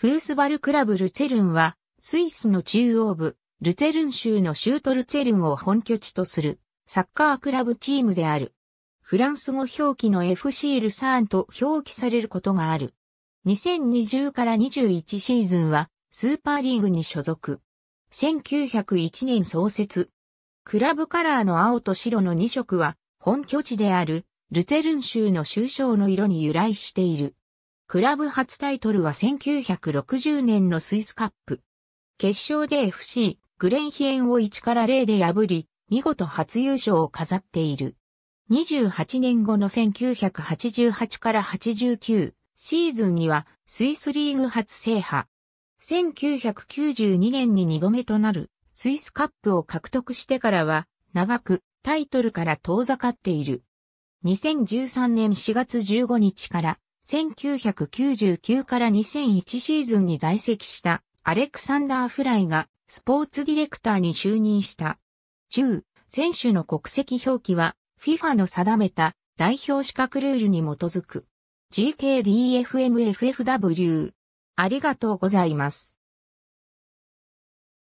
フースバルクラブルツェルンは、スイスの中央部、ルツェルン州の州都ルツェルンを本拠地とする、サッカークラブチームである。フランス語表記の FC ルサーンと表記されることがある。2020から21シーズンは、スーパーリーグに所属。1901年創設。クラブカラーの青と白の2色は、本拠地である、ルツェルン州の州章の色に由来している。クラブ初タイトルは1960年のスイスカップ。決勝で FC グレンヒエンを1から0で破り、見事初優勝を飾っている。28年後の1988から89シーズンにはスイスリーグ初制覇。1992年に2度目となるスイスカップを獲得してからは長くタイトルから遠ざかっている。2013年4月15日から1999から2001シーズンに在籍したアレクサンダー・フライがスポーツディレクターに就任した。10、選手の国籍表記は FIFA の定めた代表資格ルールに基づく。GKDFMFFW。ありがとうございます。